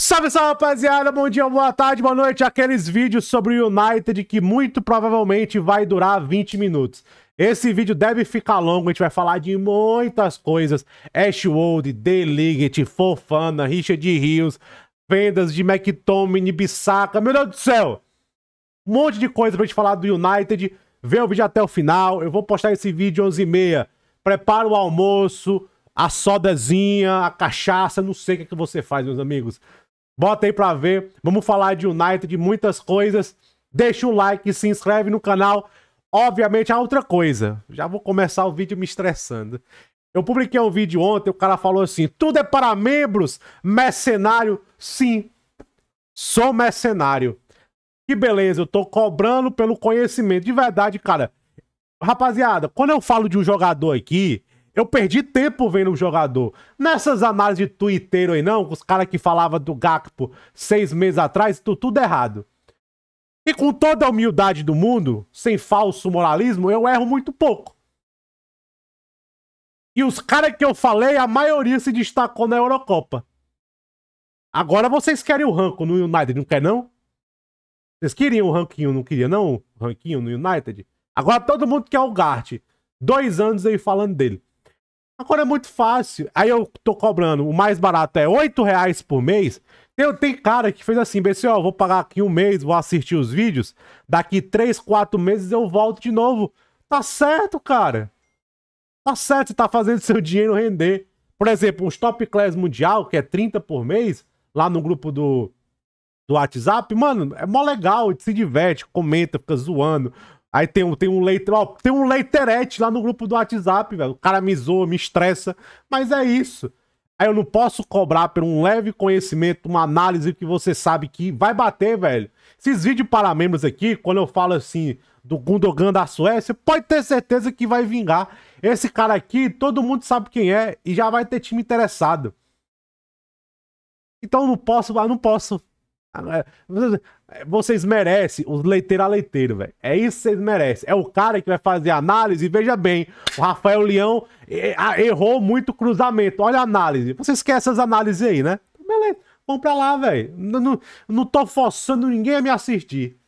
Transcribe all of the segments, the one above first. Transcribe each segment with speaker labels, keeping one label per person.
Speaker 1: Salve, salve, rapaziada! Bom dia, boa tarde, boa noite. Aqueles vídeos sobre o United que muito provavelmente vai durar 20 minutos. Esse vídeo deve ficar longo, a gente vai falar de muitas coisas. Ashwood, D-Liggett, Fofana, Richard Rios, vendas de McTominay, Bissaka, meu Deus do céu! Um monte de coisa pra gente falar do United. Vê o vídeo até o final. Eu vou postar esse vídeo 11h30. Prepara o almoço, a sodazinha, a cachaça, não sei o que, é que você faz, meus amigos. Bota aí pra ver. Vamos falar de United, de muitas coisas. Deixa o like, se inscreve no canal. Obviamente, a outra coisa. Já vou começar o vídeo me estressando. Eu publiquei um vídeo ontem, o cara falou assim: tudo é para membros, mercenário. Sim, sou mercenário. Que beleza, eu tô cobrando pelo conhecimento. De verdade, cara. Rapaziada, quando eu falo de um jogador aqui, eu perdi tempo vendo o jogador. Nessas análises de Twitter aí não, com os caras que falavam do Gakpo seis meses atrás, tudo, tudo errado. E com toda a humildade do mundo, sem falso moralismo, eu erro muito pouco. E os caras que eu falei, a maioria se destacou na Eurocopa. Agora vocês querem o ranco no United, não quer não? Vocês queriam o ranquinho, não queria não? O ranquinho no United? Agora todo mundo quer o Gart. Dois anos aí falando dele. Agora é muito fácil. Aí eu tô cobrando, o mais barato é 8 reais por mês. Eu, tem cara que fez assim, BC, ó, vou pagar aqui um mês, vou assistir os vídeos. Daqui 3, 4 meses eu volto de novo. Tá certo, cara. Tá certo, você tá fazendo seu dinheiro render. Por exemplo, os Top Class Mundial, que é 30 por mês, lá no grupo do, do WhatsApp, mano, é mó legal, se diverte, comenta, fica zoando, Aí tem um, tem um leite, ó, tem um leiterete lá no grupo do WhatsApp, velho. O cara me zoa, me estressa, mas é isso. Aí eu não posso cobrar por um leve conhecimento, uma análise que você sabe que vai bater, velho. Esses vídeos para membros aqui, quando eu falo assim do Gundogan da Suécia, pode ter certeza que vai vingar. Esse cara aqui, todo mundo sabe quem é e já vai ter time interessado. Então eu não posso, eu não posso ah, é. É, vocês merecem os leiteiro a leiteiro, velho. É isso que vocês merecem. É o cara que vai fazer a análise. veja bem, o Rafael Leão errou muito cruzamento. Olha a análise. Vocês esquece essas análises aí, né? Beleza, vão pra lá, velho. Não, não, não tô forçando ninguém a me assistir.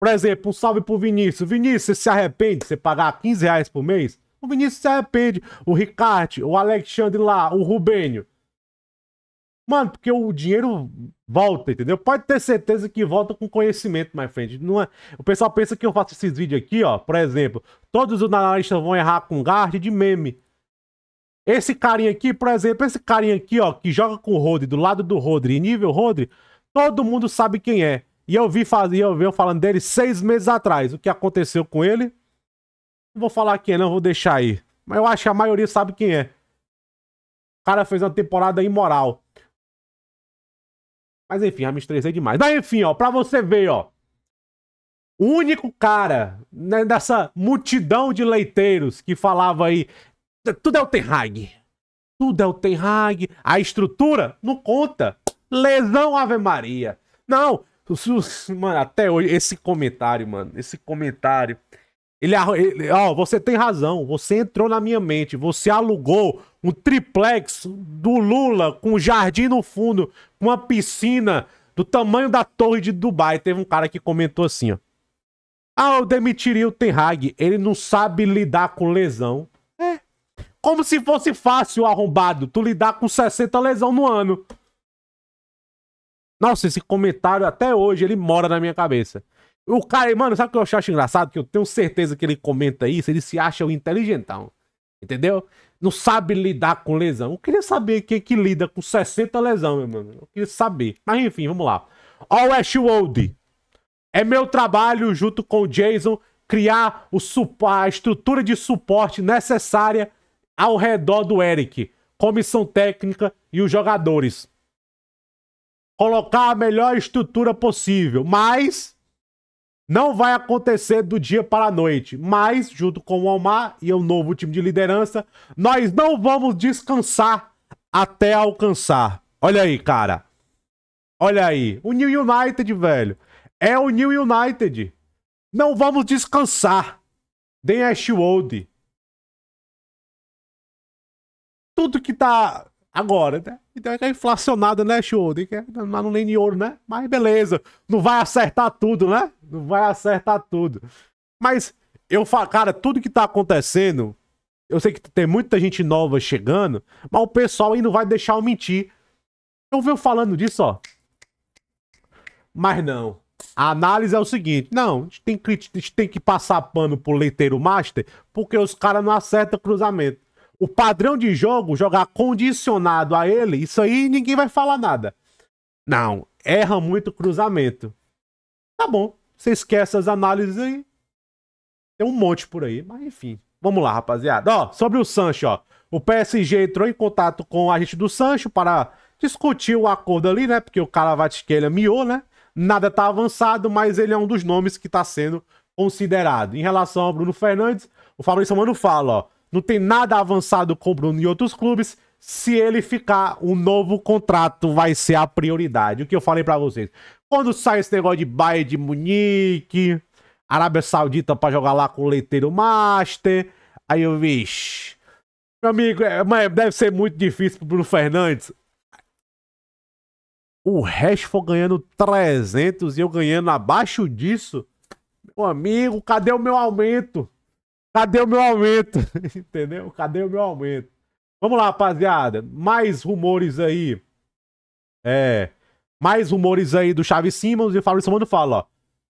Speaker 1: Por exemplo, um salve pro Vinícius. Vinícius, você se arrepende de você pagar 15 reais por mês? O Vinícius se arrepende. O Ricardo, o Alexandre lá, o Rubênio. Mano, porque o dinheiro Volta, entendeu? Pode ter certeza que volta com conhecimento, my friend. Não é... O pessoal pensa que eu faço esses vídeos aqui, ó. Por exemplo, todos os analistas vão errar com guard de meme. Esse carinha aqui, por exemplo, esse carinha aqui, ó, que joga com o Rodri, do lado do Rodri, nível Rodri, todo mundo sabe quem é. E eu vi, fazer, eu vi eu falando dele seis meses atrás. O que aconteceu com ele? Não vou falar quem é, não, vou deixar aí. Mas eu acho que a maioria sabe quem é. O cara fez uma temporada imoral. Mas enfim, já me estressei demais. Mas enfim, ó, pra você ver, ó. O único cara né, dessa multidão de leiteiros que falava aí, tudo é o Ten Hag. Tudo é o Ten Hag. A estrutura não conta. Lesão Ave Maria. Não, mano, até hoje, esse comentário, mano, esse comentário ele, ele, ó, você tem razão, você entrou na minha mente, você alugou um triplex do Lula com um jardim no fundo, com uma piscina do tamanho da torre de Dubai. Teve um cara que comentou assim, ó. Ah, eu demitiria o Ten Hag, ele não sabe lidar com lesão. É. Como se fosse fácil, arrombado, tu lidar com 60 lesão no ano. Nossa, esse comentário até hoje ele mora na minha cabeça. O cara, mano, sabe o que eu acho engraçado? Que eu tenho certeza que ele comenta isso, ele se acha o inteligentão. Entendeu? Não sabe lidar com lesão. Eu queria saber quem que lida com 60 lesão, meu mano. Eu queria saber. Mas enfim, vamos lá. All Westwold. É meu trabalho, junto com o Jason, criar o a estrutura de suporte necessária ao redor do Eric. Comissão técnica e os jogadores. Colocar a melhor estrutura possível. Mas não vai acontecer do dia para a noite, mas, junto com o Omar e o novo time de liderança, nós não vamos descansar até alcançar. Olha aí, cara. Olha aí. O New United, velho. É o New United. Não vamos descansar. Dan Ashwold. Tudo que tá agora, né? Então é inflacionado, né, Shoulder? É, mas não nem de ouro, né? Mas beleza, não vai acertar tudo, né? Não vai acertar tudo. Mas eu falo, cara, tudo que tá acontecendo, eu sei que tem muita gente nova chegando, mas o pessoal aí não vai deixar eu mentir. Eu venho falando disso, ó. Mas não. A análise é o seguinte: não, a gente tem que, a gente tem que passar pano pro leiteiro master, porque os caras não acertam cruzamento o padrão de jogo, jogar condicionado a ele, isso aí ninguém vai falar nada. Não, erra muito cruzamento. Tá bom, você esquece as análises aí. Tem um monte por aí, mas enfim. Vamos lá, rapaziada. Ó, sobre o Sancho, ó. O PSG entrou em contato com a gente do Sancho para discutir o acordo ali, né? Porque o Caravatisqueira é miou, né? Nada tá avançado, mas ele é um dos nomes que tá sendo considerado. Em relação ao Bruno Fernandes, o Fabrício Mano fala, ó não tem nada avançado com o Bruno em outros clubes. Se ele ficar, um novo contrato vai ser a prioridade. O que eu falei para vocês. Quando sai esse negócio de Bayern de Munique, Arábia Saudita para jogar lá com o Leiteiro Master, aí eu vi, meu amigo, é, mas deve ser muito difícil pro Bruno Fernandes. O Rashford ganhando 300 e eu ganhando abaixo disso. Meu amigo, cadê o meu aumento? Cadê o meu aumento? Entendeu? Cadê o meu aumento? Vamos lá, rapaziada. Mais rumores aí. É. Mais rumores aí do Chaves Simons e o Fabrício Mano fala, ó.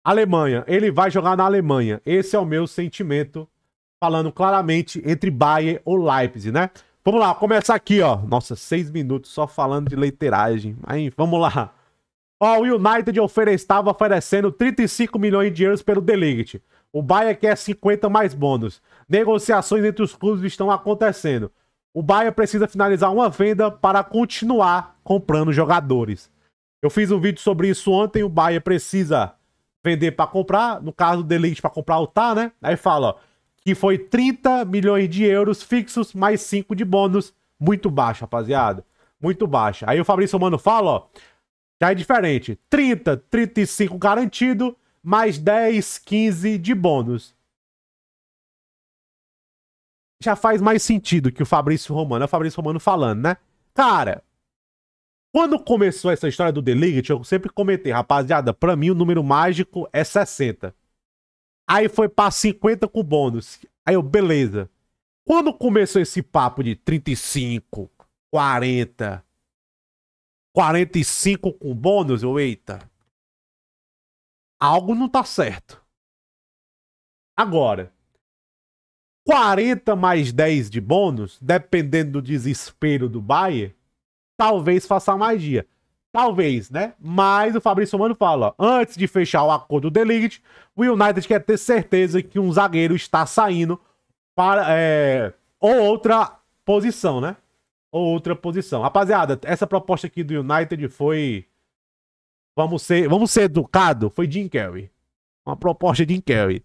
Speaker 1: Alemanha, ele vai jogar na Alemanha. Esse é o meu sentimento. Falando claramente entre Bayern ou Leipzig, né? Vamos lá, começar aqui, ó. Nossa, seis minutos só falando de leiteiragem. Aí, vamos lá. Ó, o United oferece, estava oferecendo 35 milhões de euros pelo Delict. O Bahia quer 50 mais bônus. Negociações entre os clubes estão acontecendo. O Bahia precisa finalizar uma venda para continuar comprando jogadores. Eu fiz um vídeo sobre isso ontem. O Bahia precisa vender para comprar. No caso do Delite, para comprar o Tá, né? Aí fala ó, que foi 30 milhões de euros fixos, mais 5 de bônus. Muito baixo, rapaziada. Muito baixo. Aí o Fabrício Mano fala, ó. Já é diferente. 30, 35 garantido mais 10, 15 de bônus. Já faz mais sentido que o Fabrício Romano. É o Fabrício Romano falando, né? Cara, quando começou essa história do Deligit, eu sempre comentei, rapaziada, pra mim o número mágico é 60. Aí foi pra 50 com bônus. Aí eu, beleza. Quando começou esse papo de 35, 40, 45 com bônus, eu, eita, algo não tá certo. Agora, 40 mais 10 de bônus, dependendo do desespero do Bayer, talvez faça magia. Talvez, né? Mas o Fabrício Mano fala: antes de fechar o acordo do Delict, o United quer ter certeza que um zagueiro está saindo para. É, ou outra posição, né? Ou outra posição. Rapaziada, essa proposta aqui do United foi Vamos ser, vamos ser educado. Foi Jim Carrey. Uma proposta de Jim Carrey.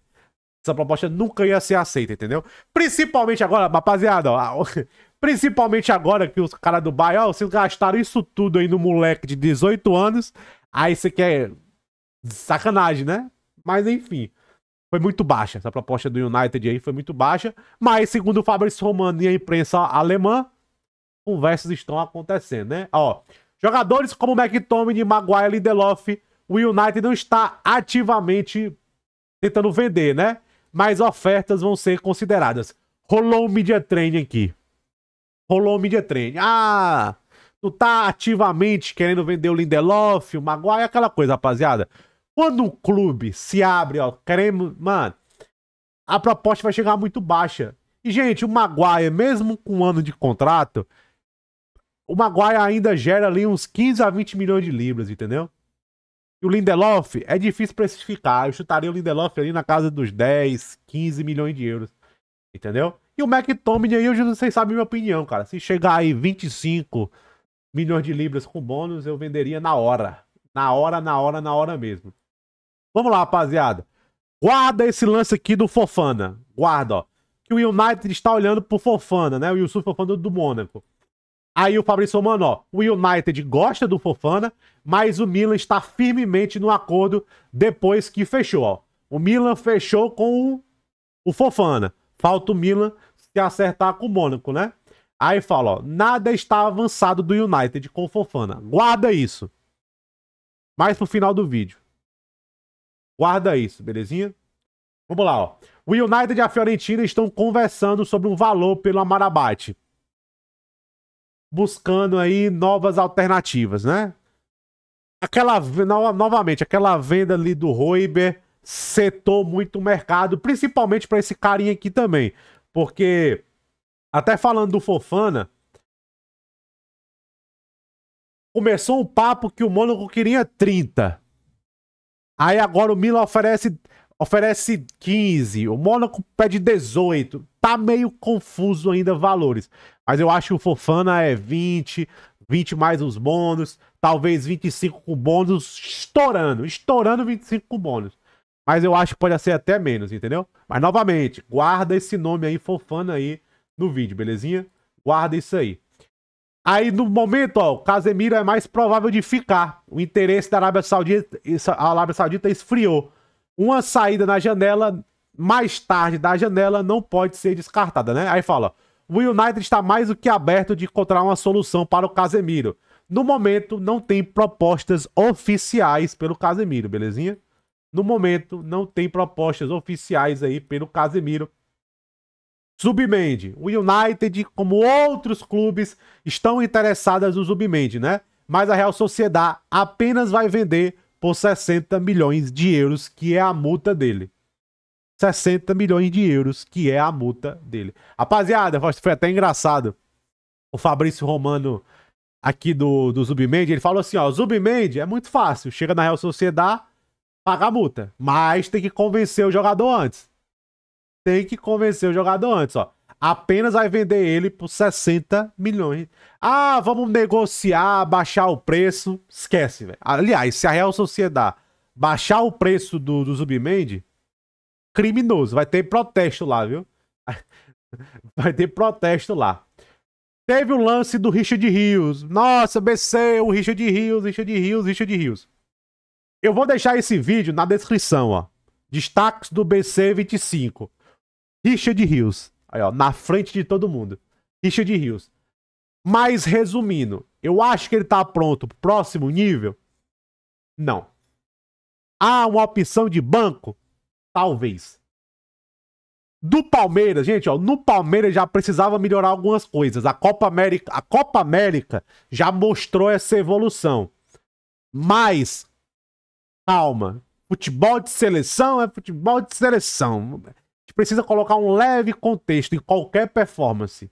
Speaker 1: Essa proposta nunca ia ser aceita, entendeu? Principalmente agora, rapaziada, ó, principalmente agora que os caras do bairro, ó, vocês gastaram isso tudo aí no moleque de 18 anos, aí você quer sacanagem, né? Mas enfim, foi muito baixa. Essa proposta do United aí foi muito baixa, mas segundo o Fabrício Romano e a imprensa alemã, conversas estão acontecendo, né? Ó, Jogadores como McTominay, Maguire, Lindelof, o United não está ativamente tentando vender, né? Mas ofertas vão ser consideradas. Rolou um media training aqui. Rolou um media training. Ah, tu tá ativamente querendo vender o Lindelof, o Maguire, aquela coisa, rapaziada. Quando o clube se abre, ó, queremos, mano, a proposta vai chegar muito baixa. E, gente, o Maguire, mesmo com um ano de contrato, o Maguire ainda gera ali uns 15 a 20 milhões de libras, entendeu? E o Lindelof é difícil precificar. Eu chutaria o Lindelof ali na casa dos 10, 15 milhões de euros. Entendeu? E o McTominay aí, eu já não sei sabe a minha opinião, cara. Se chegar aí 25 milhões de libras com bônus, eu venderia na hora. Na hora, na hora, na hora mesmo. Vamos lá, rapaziada. Guarda esse lance aqui do Fofana. Guarda, ó. Que o United está olhando pro Fofana, né? O Yusuf Fofana do Mônaco. Aí o Fabrício Mano, ó, o United gosta do Fofana, mas o Milan está firmemente no acordo depois que fechou, ó. O Milan fechou com o Fofana. Falta o Milan se acertar com o Mônaco, né? Aí fala, ó, nada está avançado do United com o Fofana. Guarda isso. Mais pro final do vídeo. Guarda isso, belezinha? Vamos lá, ó. O United e a Fiorentina estão conversando sobre um valor pelo Amarabate buscando aí novas alternativas, né? Aquela, no, novamente, aquela venda ali do Roiber setou muito o mercado, principalmente para esse carinha aqui também. Porque, até falando do Fofana, começou um papo que o Mônaco queria 30. Aí agora o Milan oferece oferece 15, o Mônaco pede 18. Tá meio confuso ainda valores. Mas eu acho que o Fofana é 20, 20 mais os bônus, talvez 25 com bônus, estourando, estourando 25 com bônus. Mas eu acho que pode ser até menos, entendeu? Mas novamente, guarda esse nome aí, Fofana aí, no vídeo, belezinha? Guarda isso aí. Aí no momento, ó, o Casemiro é mais provável de ficar. O interesse da Arábia Saudita, Arábia Saudita esfriou uma saída na janela mais tarde da janela não pode ser descartada, né? Aí fala: o United está mais do que aberto de encontrar uma solução para o Casemiro. No momento, não tem propostas oficiais pelo Casemiro, belezinha? No momento, não tem propostas oficiais aí pelo Casemiro. Zubimende. O United, como outros clubes, estão interessados no Zubimende, né? Mas a Real Sociedade apenas vai vender por 60 milhões de euros, que é a multa dele. 60 milhões de euros, que é a multa dele. Rapaziada, foi até engraçado. O Fabrício Romano, aqui do, do Zubimendi, ele falou assim: ó, Zubimendi é muito fácil. Chega na Real Sociedade, paga a multa. Mas tem que convencer o jogador antes. Tem que convencer o jogador antes, ó apenas vai vender ele por 60 milhões. Ah, vamos negociar, baixar o preço. Esquece, velho. Aliás, se a Real Sociedade baixar o preço do, do Zubimendi, criminoso. Vai ter protesto lá, viu? Vai ter protesto lá. Teve o lance do Richard Rios. Nossa, BC, o Richard Rios, Richard Rios, Richard Rios. Eu vou deixar esse vídeo na descrição, ó. Destaques do BC25. Richard Rios. Aí, ó, na frente de todo mundo. Richard Rios. Mas resumindo, eu acho que ele tá pronto pro próximo nível? Não. Há uma opção de banco? Talvez. Do Palmeiras, gente, ó, no Palmeiras já precisava melhorar algumas coisas. A Copa América, a Copa América já mostrou essa evolução. Mas calma, futebol de seleção é futebol de seleção precisa colocar um leve contexto em qualquer performance.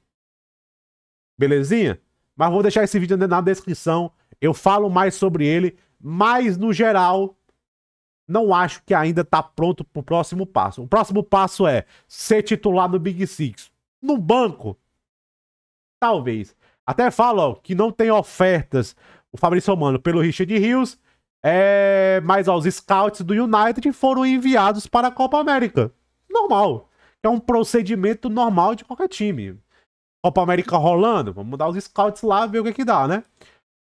Speaker 1: Belezinha? Mas vou deixar esse vídeo na descrição. Eu falo mais sobre ele, mas no geral, não acho que ainda está pronto para o próximo passo. O próximo passo é ser titular no Big Six. No banco? Talvez. Até falo ó, que não tem ofertas, o Fabrício Romano, pelo Richard Rios, é... mas ó, os scouts do United foram enviados para a Copa América normal. É um procedimento normal de qualquer time. Copa América rolando, vamos mudar os scouts lá, ver o que é que dá, né?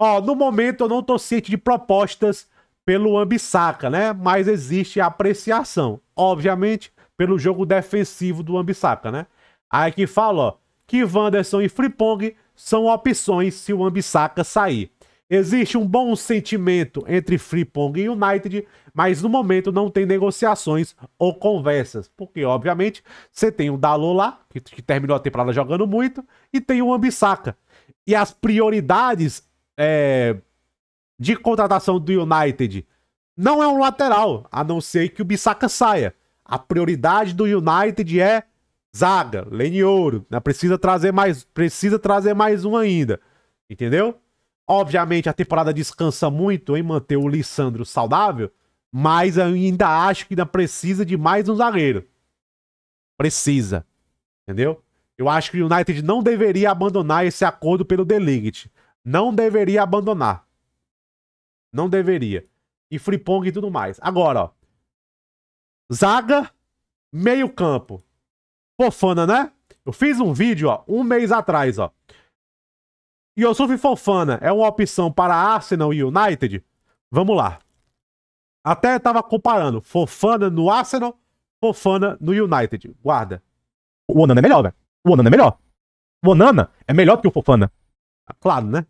Speaker 1: Ó, no momento eu não tô ciente de propostas pelo Ambissaca, né? Mas existe apreciação, obviamente, pelo jogo defensivo do Ambissaca, né? Aí que fala, ó, que Wanderson e Fripong são opções se o Ambissaca sair. Existe um bom sentimento entre Freepong e United, mas no momento não tem negociações ou conversas, porque obviamente você tem o Dalot lá, que, que, terminou a temporada jogando muito, e tem o Ambissaca. E as prioridades é, de contratação do United não é um lateral, a não ser que o Bissaka saia. A prioridade do United é zaga, Lene Ouro, né? precisa trazer mais, precisa trazer mais um ainda. Entendeu? Obviamente a temporada descansa muito em manter o Lissandro saudável, mas ainda acho que ainda precisa de mais um zagueiro. Precisa. Entendeu? Eu acho que o United não deveria abandonar esse acordo pelo The Não deveria abandonar. Não deveria. E Fripong e tudo mais. Agora, ó. Zaga, meio campo. Fofana, né? Eu fiz um vídeo, ó, um mês atrás, ó. Yusuf Fofana é uma opção para Arsenal e United? Vamos lá. Até estava comparando Fofana no Arsenal, Fofana no United. Guarda. O Onana é melhor, velho. O Onana é melhor. O Onana é melhor do que o Fofana. Ah, claro, né?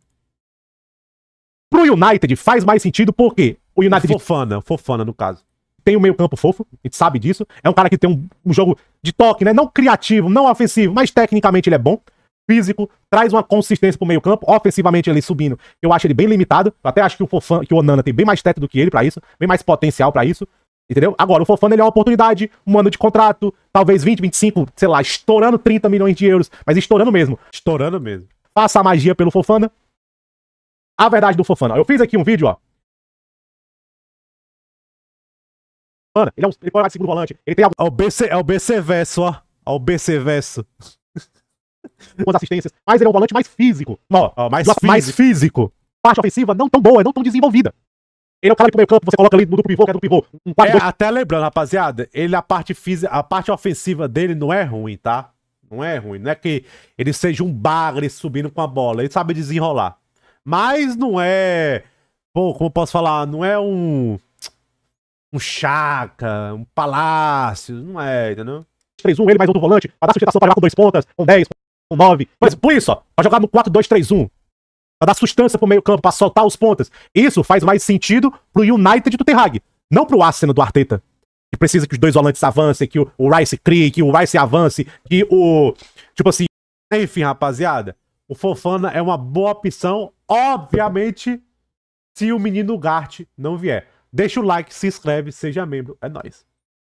Speaker 1: Pro United faz mais sentido porque o United... O Fofana, Fofana no caso tem um meio campo fofo, a gente sabe disso. É um cara que tem um, um, jogo de toque, né? Não criativo, não ofensivo, mas tecnicamente ele é bom físico, traz uma consistência pro meio campo, ofensivamente ele subindo. Eu acho ele bem limitado, eu até acho que o Fofan, que o Onana tem bem mais teto do que ele para isso, bem mais potencial para isso. Entendeu? Agora, o Fofana ele é uma oportunidade, um ano de contrato, talvez 20, 25, sei lá, estourando 30 milhões de euros, mas estourando mesmo. Estourando mesmo. Faça a magia pelo Fofana. A verdade do Fofana. Eu fiz aqui um vídeo, ó. Mano, ele é um ele pode segundo volante. Ele tem algum... É o BC, é o BC verso, ó. É o BC verso com as assistências, mas ele é um volante mais físico. Ó, mais, físico. mais físico. Parte ofensiva não tão boa, não tão desenvolvida. Ele é o cara que pro meio campo, você coloca ali no duplo pivô, que é do pivô. Um 4, é, Até lembrando, rapaziada, ele a parte física, a parte ofensiva dele não é ruim, tá? Não é ruim. Não é que ele seja um bagre subindo com a bola. Ele sabe desenrolar. Mas não é. Pô, como eu posso falar? Não é um. Um chaca, um palácio. Não é, entendeu? 3-1, ele mais outro volante, pra dar sustentação para lá com dois pontas, com 10, um 9. Mas isso, ó. Pra jogar no 4-2-3-1. Pra dar sustância pro meio campo, pra soltar os pontas. Isso faz mais sentido pro United do Terrag. Não pro Arsenal do Arteta. Que precisa que os dois volantes avancem, que o, o Rice crie, que o Rice avance, que o... Tipo assim... Enfim, rapaziada. O Fofana é uma boa opção, obviamente, se o menino Gart não vier. Deixa o like, se inscreve, seja membro. É nóis.